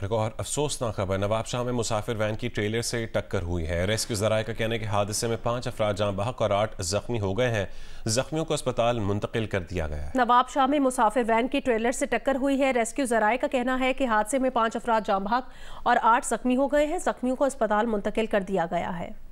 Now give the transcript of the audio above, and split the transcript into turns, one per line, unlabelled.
और एक और अफसोसनाक खबर नवाब शाह में मुसाफिर वैन की ट्रेलर से टक्कर हुई है रेस्क्यू जराये का कहना है कि हादसे में पांच अफराज जहाँ बहक और आठ जख्मी हो गए हैं जख्मियों को अस्पताल मुंतकिल कर दिया गया
है नवाब शाह में मुसाफिर वैन की ट्रेलर से टक्कर हुई है रेस्क्यू जराये का कहना है कि हादसे में पांच अफराज जहाँ बहक और आठ जख्मी हो गए हैं जख्मियों को अस्पताल मुंतकिल कर दिया गया है